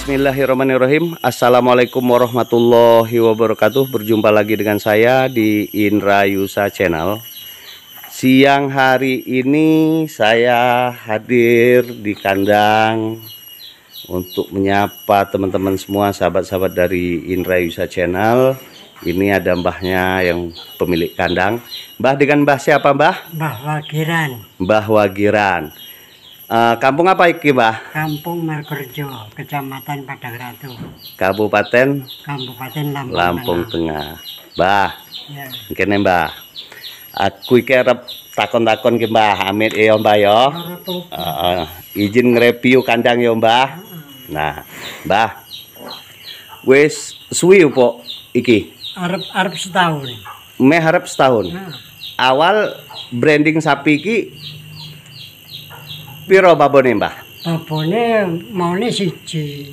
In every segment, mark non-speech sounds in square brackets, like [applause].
Bismillahirrahmanirrahim Assalamualaikum warahmatullahi wabarakatuh Berjumpa lagi dengan saya di Indra Yusa Channel Siang hari ini saya hadir di kandang Untuk menyapa teman-teman semua sahabat-sahabat dari Indra Yusa Channel Ini ada mbahnya yang pemilik kandang Mbah dengan mbah siapa mbah? Mbah Wagiran Mbah Wagiran Eh, kampung apa iki, Mbah? Kampung Margorejo, Kecamatan Padang Ratu. Kabupaten? Kabupaten Lampung, Lampung Tengah. Mbah. Ya. Kene, Mbah. Aku iki arep takon-takon ki, Mbah. Amit ya, Mbah ya. Uh, uh, izin nge-review kandang ya, Mbah. Nah, Mbah. Wis suwi opo iki? Arep arep setahun. Meh arep setahun. Awal branding sapi iki Piro babone, Mbah? Babone maune siji.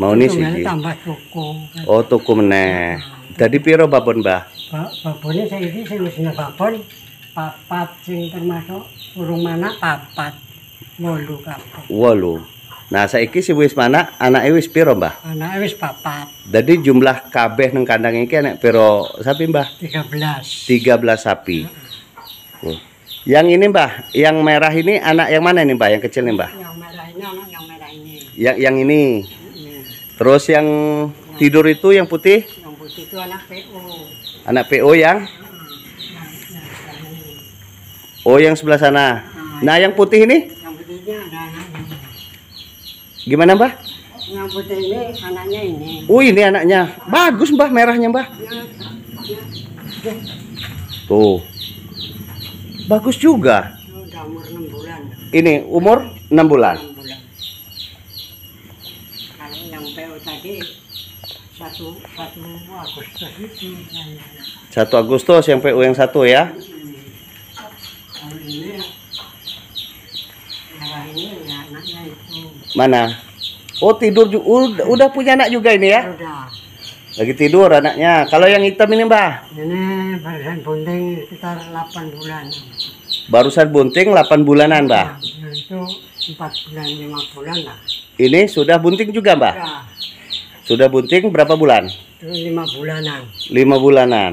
Maune siji. tambah toko. Kan. Oh, toko meneh. Nah. Jadi piro babon, Mbah? ini babone saiki sing wis babon papat sing termasuk burung mana papat. Wolu kabeh. Wolu. Nah, saiki si wis mana anake wis piro, Mbah? Anake wis papat. Jadi jumlah kabeh neng kandang iki anak piro sapi, Mbah? 13. 13 sapi. Uh. Yang ini mbah, yang merah ini anak yang mana nih mbah? Yang kecil nih mbah? Yang merah ini anak yang merah ini. Yang yang ini. ini. Terus yang yang tidur itu yang putih? Yang putih itu anak PO. Anak PO yang? Nah, nah, oh yang sebelah sana. Nah. nah yang putih ini? Yang putihnya ada anaknya. Gimana mbah? Yang putih ini anaknya ini. Oh ini anaknya. Bagus mbah merahnya mbah. Ya, ya, ya. Tuh. Bagus juga. Ini umur 6 bulan. 6 bulan. Kalau yang PO tadi 1, 1 Agustus itu. Agustus yang PO yang satu ya. ya Mana? Oh tidur Udah, udah punya anak juga ini ya? Lagi tidur anaknya. Kalau yang hitam ini mbah? Ini barusan bunting sekitar 8 bulan. Barusan bunting 8 bulanan, Mbak? Ya, itu 4 bulan, 5 bulan lah. Ini sudah bunting juga, Mbak? Ya. Sudah bunting berapa bulan? Itu 5 bulanan. 5 bulanan.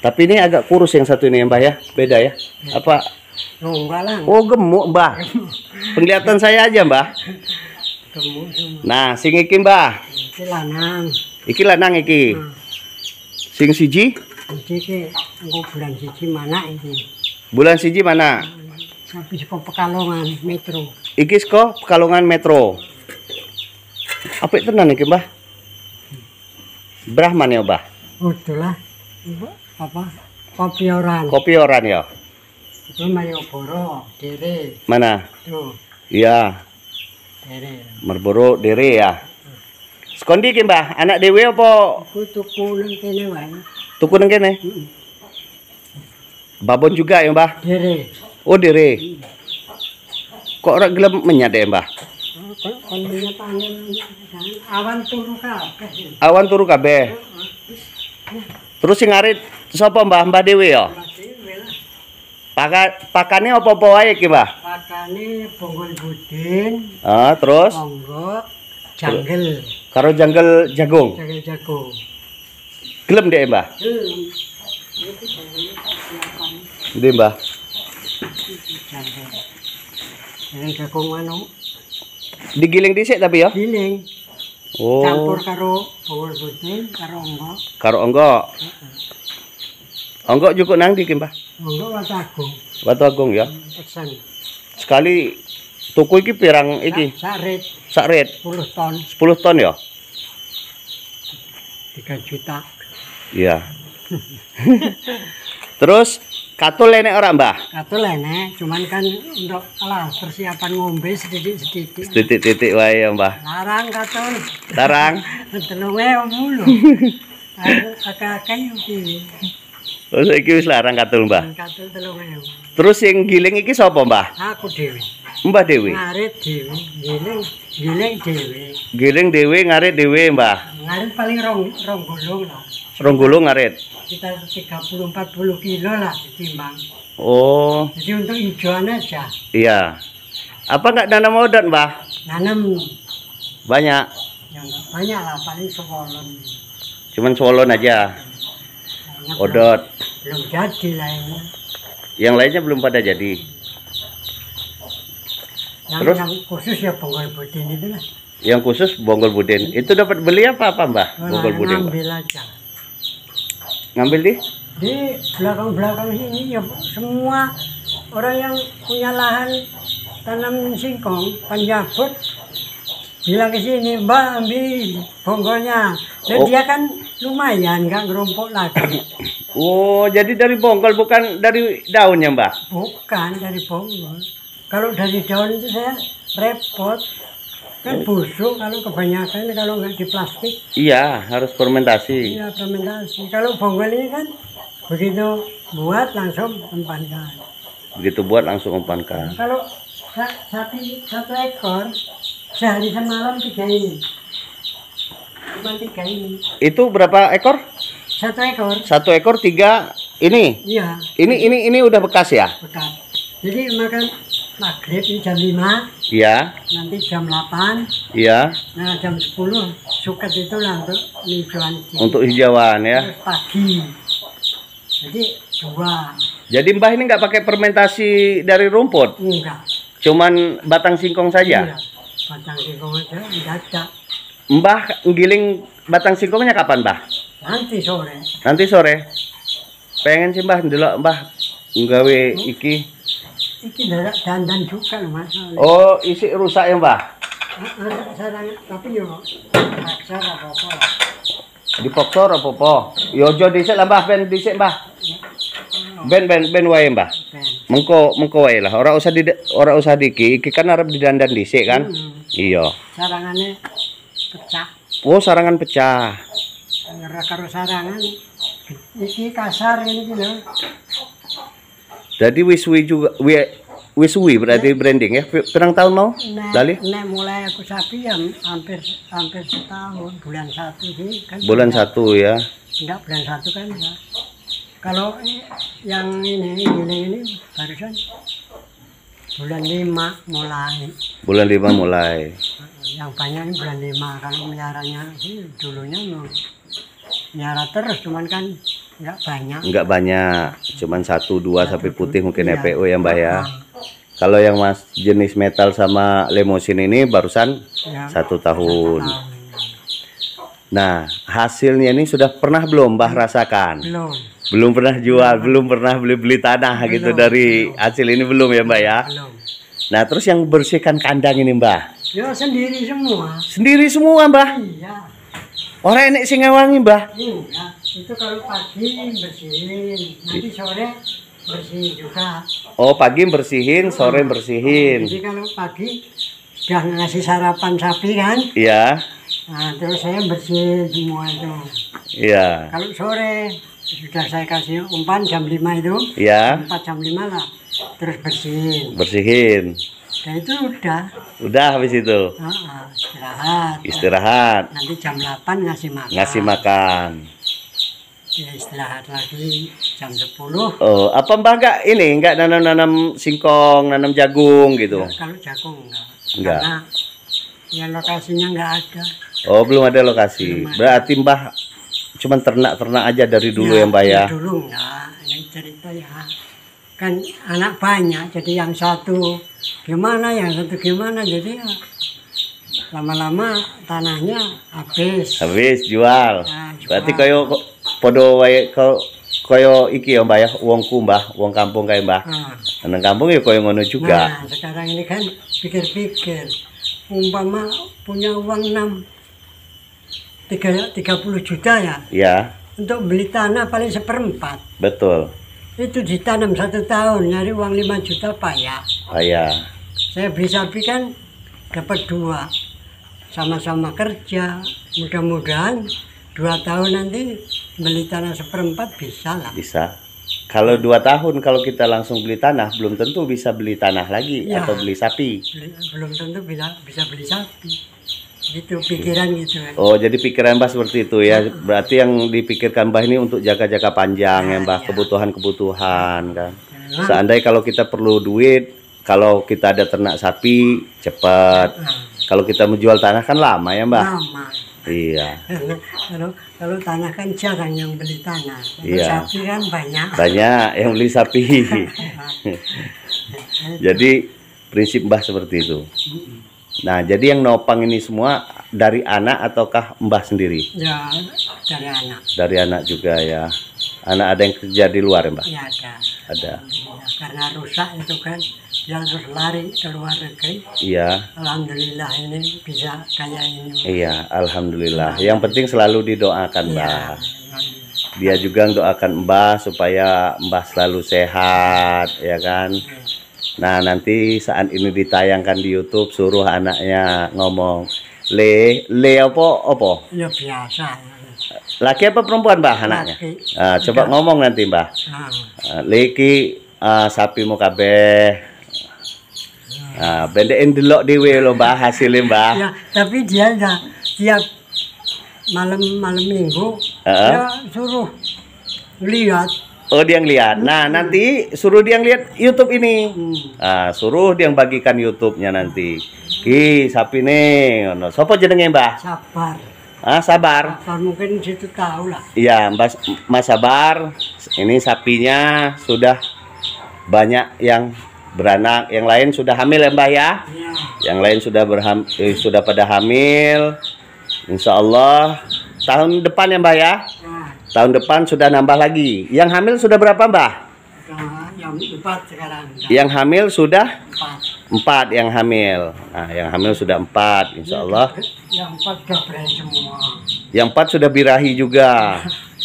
Tapi ini agak kurus yang satu ini, ya Mbak ya? Beda ya? ya. Apa? Oh, enggak lah. Oh, gemuk, Mbak. Penglihatan saya aja, Mbak. Gemuk semua. Nah, sing iki, Mbak. Iki lanang. Iki lanang iki. Hmm. Sing siji? bulan siji mana ini? Bulan siji mana? Sapi saka Pekalongan Metro. Iki saka Pekalongan Metro. itu nanti ke Mbah? Brahman ya, Mbah? Udah oh, lah. Apa? Kopi oran. Kopi oran ya. Itu Mayoboro, Dere. Mana? Tuh. Iya. Dere. Merboro Dere ya. Sekondi ke Mbah? Anak dewe apa? Aku tuku nang kene Tuku nang kene. Babon juga ya, Mbah? Dere. Oh, dere. Kok ora gelem menyat ya, Mbah? Awan turu kabeh. Awan turu kabeh. Terus sing arit sapa Mbah? Mbah Dewi ya? Pakan pakane apa-apa wae iki, Mbah? Pakane bonggol budin. Ah, terus? Monggo, janggel. Karo janggel jagung. Janggel jagung. Gelem deh mbah. Gelem. mbah. Giling jagung anu. Digiling dhisik tapi ya? Giling. Oh. Campur karo bawang putih karo onggok. Karo onggok. Heeh. Onggok cukup nang di Mbah? Onggok Watu Agung. Watu Agung ya. Pesan. Mm, Sekali tuku iki pirang iki? Sakrit. Sakrit. 10 ton. 10 ton ya? 3 juta. Iya. Terus katul enek ora, Mbah? Katul enek, cuman kan untuk alah persiapan ngombe sedikit-sedikit. Sedikit-sedikit wae ya, Mbah. Larang katul. Larang. Telunge mulu. Aku kakak kayu. piye? Oh, saya larang katul, Mbah. Hmm, katul telunge. Terus yang giling iki sapa, Mbah? Aku dhewe. Mbah Dewi. Ngarit Dewi, giling giling Dewi. Giling Dewi, ngarit Dewi, Mbah. Ngarit paling rong rong gulung lah. Ronggolo ngaret. Kita 30 40 kilo lah ditimbang. Oh. Jadi untuk hijauan aja. Iya. Apa nggak nanam odot, Mbah? Nanam. Banyak. Ya, banyak lah, paling sewolon. Cuman sewolon aja. Banyak odot. Belum, belum jadi lainnya. Yang lainnya belum pada jadi. Yang, Terus? yang khusus ya bonggol budin itu lah. Yang khusus bonggol budin. Itu dapat beli apa apa, Mbah? Nah, bonggol budin. Ambil aja ngambil di di belakang belakang sini ya semua orang yang punya lahan tanam singkong penjabut bilang ke sini mbak ambil bonggolnya dan oh. dia kan lumayan nggak ngerumpuk lagi [coughs] oh jadi dari bonggol bukan dari daunnya mbak bukan dari bonggol kalau dari daun itu saya repot Kan iya. busuk kalau kebanyakan kalau nggak di plastik. Iya, harus fermentasi. Iya, fermentasi. Kalau bonggol ini kan begitu buat langsung umpankan. Begitu buat langsung umpankan. Nah, kalau sapi satu ekor sehari semalam tiga ini. Cuma tiga ini. Itu berapa ekor? Satu ekor. Satu ekor tiga ini. Iya. Ini ini ini udah bekas ya? Bekas. Jadi makan maghrib ini jam 5 iya nanti jam 8 iya nah jam 10 suket itu untuk hijauan untuk hijauan ya Terus pagi jadi dua jadi mbah ini nggak pakai fermentasi dari rumput enggak cuman batang singkong saja iya. batang singkong aja enggak mbah ngiling batang singkongnya kapan mbah nanti sore nanti sore pengen sih mbah dulu mbah nggawe iki Iki ndak dandan juga lho Mas. Oh, isi rusak ya, Mbah? Rusak tapi yo paksa apa-apa. Dipaksa apa-apa. Yo jo dhisik lah Mbah, ben dhisik Mbah. Ben ben ben wae Mbah. Mengko mengko wae lah. Ora usah di ora usah diki, iki kan arep didandan dhisik kan? Hmm. Iya. Sarangane pecah. Oh, sarangan pecah. ngerak karo sarangan. Iki kasar ini lho. Jadi wiswi juga wi, wiswi berarti ya. branding ya. Berapa tahun mau? Nek, Nek mulai aku sapi yang hampir hampir setahun bulan satu ini kan. Bulan enggak, satu ya. Enggak bulan satu kan ya. Kalau yang ini ini ini barusan bulan lima mulai. Bulan lima mulai. Yang banyak ini bulan lima kalau miaranya sih dulunya melihara terus cuman kan Enggak banyak. Enggak banyak. Cuman satu dua sapi putih mungkin iya. EPO ya Mbak ya. Nah. Kalau yang Mas jenis metal sama lemosin ini barusan ya, satu tahun. tahun. Nah, hasilnya ini sudah pernah belum Mbah rasakan? Belum. Belum pernah jual, belum, belum pernah beli-beli tanah belum, gitu dari belum. hasil ini belum ya Mbak ya? Belum. Nah, terus yang bersihkan kandang ini Mbah? Ya, sendiri semua. Sendiri semua Mbah? Iya. Orang enek sing ngewangi Mbah? Iya itu kalau pagi bersihin nanti sore bersihin juga oh pagi bersihin sore bersihin jadi kalau pagi udah ngasih sarapan sapi kan iya nah terus saya bersihin semua itu iya kalau sore sudah saya kasih umpan jam lima itu Iya. Empat jam lima lah terus bersihin bersihin dan nah, itu udah udah habis itu uh, uh, istirahat istirahat nanti jam delapan ngasih makan ngasih makan istirahat lagi jam 10. Oh, apa mbak? enggak ini enggak nanam-nanam singkong, nanam jagung gitu? Nah, kalau jagung enggak. Enggak. Karena ya lokasinya enggak ada. Oh, belum ada lokasi. Belum ada. Berarti Mbah cuma ternak-ternak aja dari dulu ya, ya Mbak ya? Dulu enggak, yang cerita ya. Kan anak banyak, jadi yang satu gimana, yang satu gimana, jadi ya lama-lama tanahnya habis habis jual, nah, jual. berarti kayak podo wae koyo iki ya Mbak ya wong ku mbah wong kampung kayak mbah hmm. nang kampung ya koyo ngono juga nah sekarang ini kan pikir-pikir umpama punya uang 6 tiga puluh juta ya ya untuk beli tanah paling seperempat betul itu ditanam satu tahun nyari uang lima juta payah ya? payah saya beli sapi kan dapat dua sama-sama kerja mudah-mudahan dua tahun nanti beli tanah seperempat bisa lah bisa kalau dua tahun kalau kita langsung beli tanah belum tentu bisa beli tanah lagi ya, atau beli sapi belum tentu bisa bisa beli sapi gitu pikiran gitu Ya. oh jadi pikiran mbah seperti itu ya berarti yang dipikirkan mbah ini untuk jaga-jaga panjang nah, ya mbah ya. kebutuhan-kebutuhan ya. kan nah, seandainya kalau kita perlu duit kalau kita ada ternak sapi cepat nah. kalau kita menjual tanah kan lama ya mbah lama Iya. Kalau kalau tanah kan jarang yang beli tanah. Kalau iya. sapi kan banyak. Banyak yang beli sapi. [laughs] jadi prinsip Mbah seperti itu. Nah, jadi yang nopang ini semua dari anak ataukah Mbah sendiri? Ya, dari anak. Dari anak juga ya. Anak ada yang kerja di luar, Mbah? Iya, ada. Ada. Ya, karena rusak itu kan yang lari keluar negeri. Iya. Alhamdulillah ini bisa kayak ini. Iya, alhamdulillah. Yang penting selalu didoakan, iya. Mbak. Dia juga doakan Mbah supaya Mbah selalu sehat, ya kan? Nah, nanti saat ini ditayangkan di YouTube suruh anaknya ngomong le le apa apa? Ya biasa. Laki apa perempuan, Mbah, anaknya? Nah, coba iya. ngomong nanti, Mbah. Nah. Ah. Leki uh, ah, sapi kabeh Benda bendekin delok lo lho Mbah hasilnya Mbah. Ya, tapi dia ya tiap malam malam minggu uh -huh. dia suruh lihat Oh dia ngeliat. Nah nanti suruh dia ngeliat YouTube ini. Nah, suruh dia bagikan YouTube-nya nanti. Ki sapi nih. Sopo jenenge mbah? Sabar. Ah sabar. Sabar mungkin situ tahu lah. Iya mbak Mas Sabar. Ini sapinya sudah banyak yang beranak yang lain sudah hamil ya Mbak ya, ya. yang lain sudah berham eh, sudah pada hamil Insya Allah tahun depan ya Mbak ya ya tahun depan sudah nambah lagi yang hamil sudah berapa mbah yang hamil sudah empat, empat yang hamil nah yang hamil sudah empat Insya iya, Allah yang empat sudah semua yang empat sudah birahi juga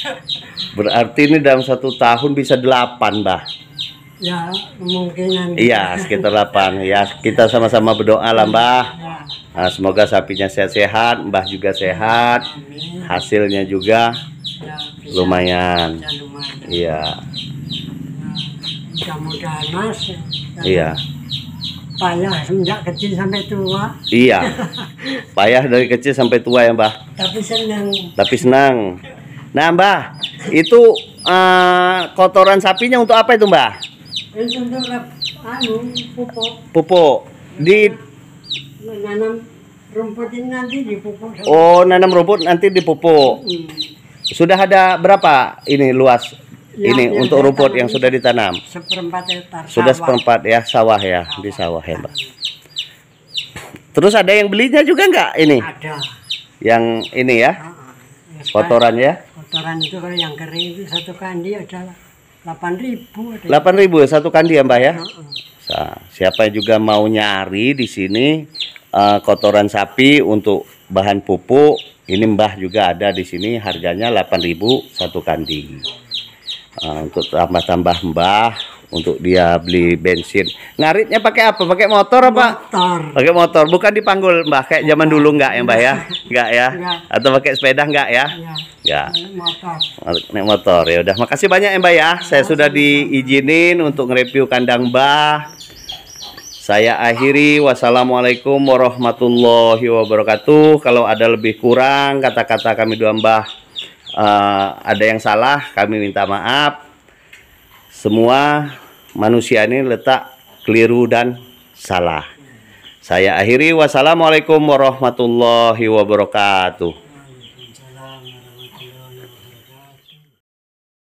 [laughs] berarti ini dalam satu tahun bisa delapan mbah Ya, kemungkinan. Iya, sekitar 8. Ya, kita sama-sama berdoa lah, Mbah. Ya. Nah, semoga sapinya sehat-sehat, Mbah juga sehat. Hasilnya juga ya, lumayan. Iya. Ya, mudah-mudahan Mas. Iya. Payah sejak kecil sampai tua. Iya. [laughs] Payah dari kecil sampai tua ya, Mbah. Tapi senang. Tapi senang. Nah, Mbah, itu uh, kotoran sapinya untuk apa itu, Mbah? anu pupuk. Pupuk. Di nanam rumput ini nanti pupo. Oh, nanam rumput nanti di Hmm. Sudah ada berapa ini luas ya, ini ya, untuk rumput yang sudah ditanam? Seperempat hektar. Sudah seperempat ya sawah ya, sawah. di sawah ya, Terus ada yang belinya juga nggak ini? Ada. Yang ini ya? Ah, ah. Kotoran ya? Kotoran itu kalau yang kering itu satu kandi adalah 8.000. ribu satu kandi ya, Mbak ya? Nah, siapa yang juga mau nyari di sini uh, kotoran sapi untuk bahan pupuk, ini Mbah juga ada di sini harganya delapan ribu satu kandi. Uh, untuk tambah-tambah Mbah untuk dia beli bensin. Ngaritnya pakai apa? Pakai motor apa? Motor. Pakai motor, bukan dipanggul Mbak? kayak motor. zaman dulu enggak ya Mbak ya? Enggak ya? Enggak. Atau pakai sepeda enggak ya? Iya. Ya. Motor. Naik motor ya udah. Makasih banyak ya Mbak ya. Iya, Saya sudah diizinin untuk nge-review kandang Mbah. Saya akhiri wassalamualaikum warahmatullahi wabarakatuh. Kalau ada lebih kurang kata-kata kami dua Mbah uh, ada yang salah kami minta maaf semua manusia ini letak keliru dan salah. Saya akhiri wassalamualaikum warahmatullahi wabarakatuh.